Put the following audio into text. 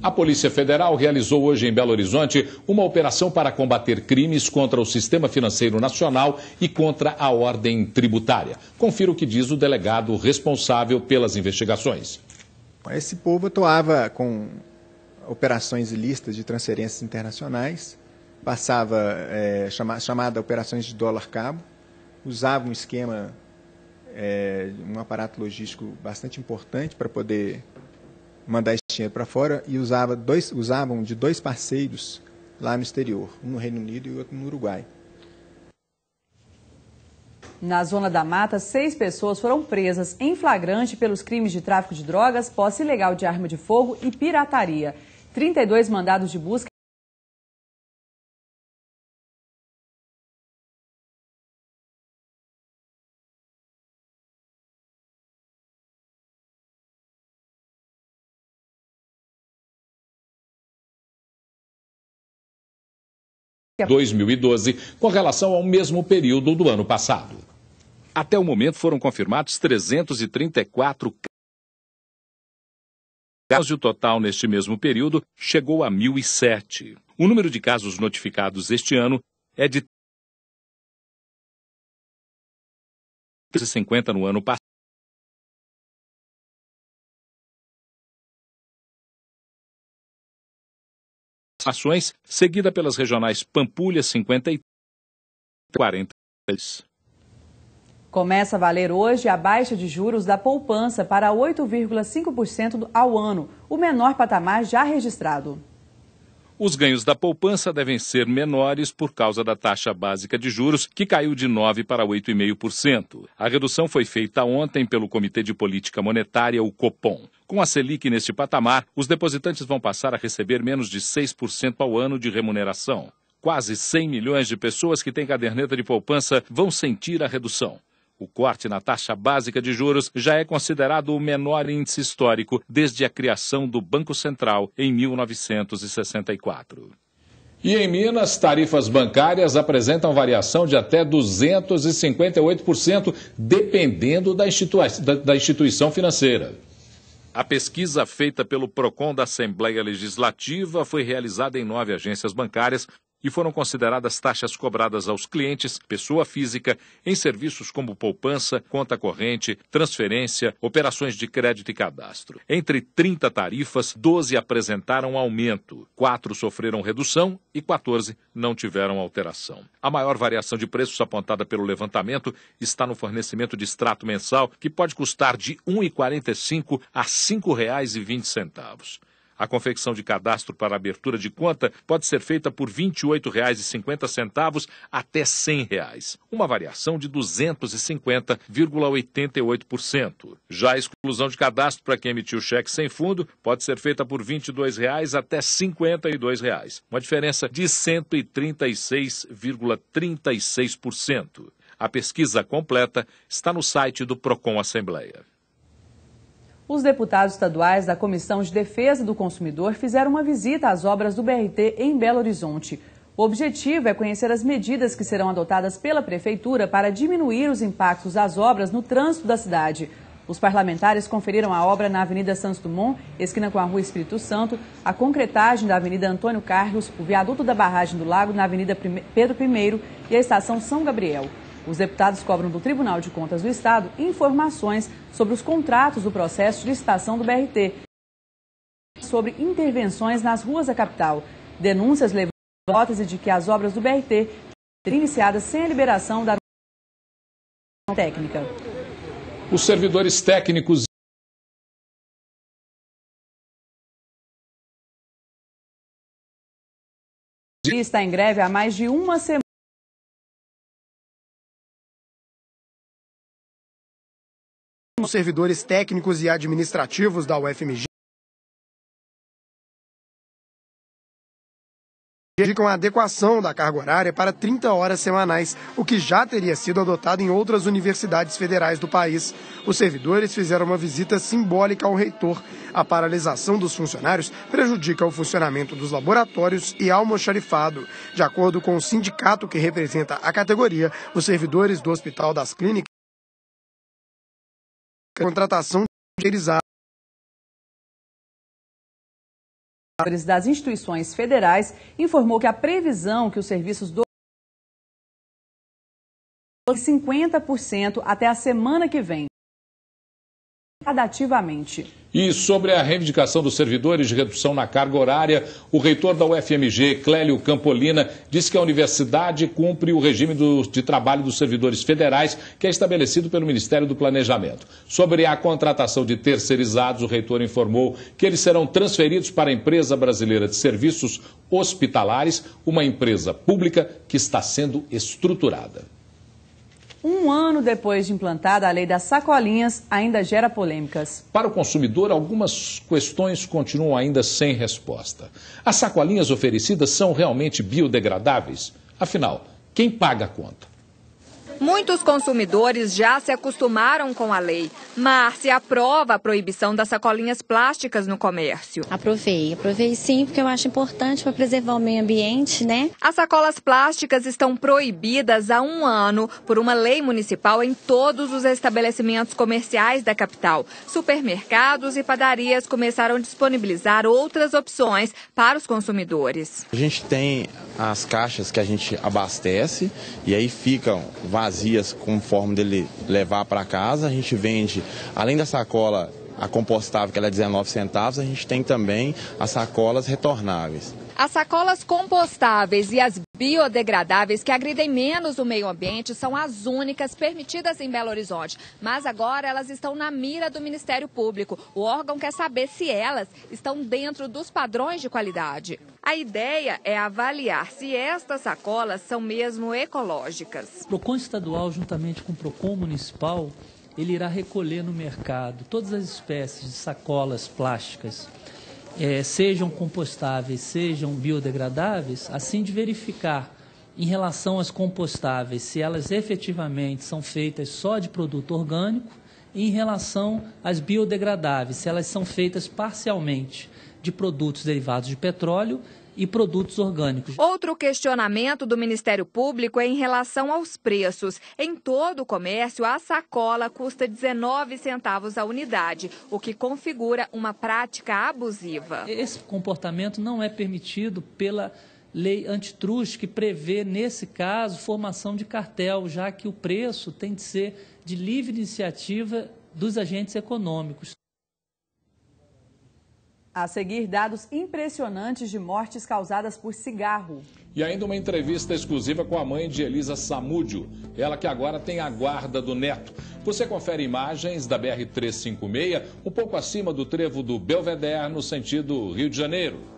A Polícia Federal realizou hoje em Belo Horizonte uma operação para combater crimes contra o sistema financeiro nacional e contra a ordem tributária. Confira o que diz o delegado responsável pelas investigações. Esse povo atuava com operações ilícitas de transferências internacionais, passava é, chama, chamada operações de dólar cabo, usava um esquema, é, um aparato logístico bastante importante para poder mandar dinheiro para fora e usava dois, usavam de dois parceiros lá no exterior, um no Reino Unido e outro no Uruguai. Na Zona da Mata, seis pessoas foram presas em flagrante pelos crimes de tráfico de drogas, posse ilegal de arma de fogo e pirataria. 32 mandados de busca. 2012 com relação ao mesmo período do ano passado. Até o momento foram confirmados 334 casos o total neste mesmo período chegou a 1.007. O número de casos notificados este ano é de 350 no ano passado. ações, seguida pelas regionais Pampulha 50 e 43. Começa a valer hoje a baixa de juros da poupança para 8,5% ao ano, o menor patamar já registrado. Os ganhos da poupança devem ser menores por causa da taxa básica de juros, que caiu de 9% para 8,5%. A redução foi feita ontem pelo Comitê de Política Monetária, o COPOM. Com a Selic neste patamar, os depositantes vão passar a receber menos de 6% ao ano de remuneração. Quase 100 milhões de pessoas que têm caderneta de poupança vão sentir a redução. O corte na taxa básica de juros já é considerado o menor índice histórico desde a criação do Banco Central em 1964. E em Minas, tarifas bancárias apresentam variação de até 258%, dependendo da, da instituição financeira. A pesquisa feita pelo PROCON da Assembleia Legislativa foi realizada em nove agências bancárias e foram consideradas taxas cobradas aos clientes, pessoa física, em serviços como poupança, conta corrente, transferência, operações de crédito e cadastro. Entre 30 tarifas, 12 apresentaram aumento, 4 sofreram redução e 14 não tiveram alteração. A maior variação de preços apontada pelo levantamento está no fornecimento de extrato mensal, que pode custar de R$ 1,45 a R$ 5,20. A confecção de cadastro para abertura de conta pode ser feita por R$ 28,50 até R$ 100, uma variação de 250,88%. Já a exclusão de cadastro para quem emitiu cheque sem fundo pode ser feita por R$ 22,00 até R$ 52,00, uma diferença de 136,36%. A pesquisa completa está no site do Procon Assembleia. Os deputados estaduais da Comissão de Defesa do Consumidor fizeram uma visita às obras do BRT em Belo Horizonte. O objetivo é conhecer as medidas que serão adotadas pela Prefeitura para diminuir os impactos das obras no trânsito da cidade. Os parlamentares conferiram a obra na Avenida Santos Dumont, esquina com a Rua Espírito Santo, a concretagem da Avenida Antônio Carlos, o viaduto da barragem do lago na Avenida Pedro I e a Estação São Gabriel. Os deputados cobram do Tribunal de Contas do Estado informações sobre os contratos do processo de licitação do BRT, sobre intervenções nas ruas da capital. Denúncias levam à hipótese de que as obras do BRT seriam iniciadas sem a liberação da técnica. Os servidores técnicos está em greve há mais de uma semana. Os servidores técnicos e administrativos da UFMG indicam a adequação da carga horária para 30 horas semanais, o que já teria sido adotado em outras universidades federais do país. Os servidores fizeram uma visita simbólica ao reitor. A paralisação dos funcionários prejudica o funcionamento dos laboratórios e almoxarifado. De acordo com o sindicato que representa a categoria, os servidores do Hospital das Clínicas contratação terceirizada. das instituições federais informou que a previsão que os serviços do 50% até a semana que vem gradativamente. E sobre a reivindicação dos servidores de redução na carga horária, o reitor da UFMG, Clélio Campolina, disse que a universidade cumpre o regime do, de trabalho dos servidores federais, que é estabelecido pelo Ministério do Planejamento. Sobre a contratação de terceirizados, o reitor informou que eles serão transferidos para a Empresa Brasileira de Serviços Hospitalares, uma empresa pública que está sendo estruturada. Um ano depois de implantada a lei das sacolinhas, ainda gera polêmicas. Para o consumidor, algumas questões continuam ainda sem resposta. As sacolinhas oferecidas são realmente biodegradáveis? Afinal, quem paga a conta? Muitos consumidores já se acostumaram com a lei. Márcia aprova a proibição das sacolinhas plásticas no comércio. Aprovei, aprovei sim, porque eu acho importante para preservar o meio ambiente, né? As sacolas plásticas estão proibidas há um ano por uma lei municipal em todos os estabelecimentos comerciais da capital. Supermercados e padarias começaram a disponibilizar outras opções para os consumidores. A gente tem as caixas que a gente abastece e aí ficam vazias vazias com forma dele levar para casa. A gente vende, além da sacola a compostável, que ela é 19 centavos, a gente tem também as sacolas retornáveis. As sacolas compostáveis e as biodegradáveis que agridem menos o meio ambiente são as únicas permitidas em Belo Horizonte, mas agora elas estão na mira do Ministério Público. O órgão quer saber se elas estão dentro dos padrões de qualidade. A ideia é avaliar se estas sacolas são mesmo ecológicas. O PROCON estadual, juntamente com o PROCON municipal, ele irá recolher no mercado todas as espécies de sacolas plásticas, é, sejam compostáveis, sejam biodegradáveis, assim de verificar em relação às compostáveis se elas efetivamente são feitas só de produto orgânico, e em relação às biodegradáveis, se elas são feitas parcialmente de produtos derivados de petróleo e produtos orgânicos. Outro questionamento do Ministério Público é em relação aos preços. Em todo o comércio, a sacola custa 19 centavos a unidade, o que configura uma prática abusiva. Esse comportamento não é permitido pela lei antitruste que prevê, nesse caso, formação de cartel, já que o preço tem de ser de livre iniciativa dos agentes econômicos. A seguir, dados impressionantes de mortes causadas por cigarro. E ainda uma entrevista exclusiva com a mãe de Elisa Samúdio, ela que agora tem a guarda do neto. Você confere imagens da BR-356, um pouco acima do trevo do Belvedere, no sentido Rio de Janeiro.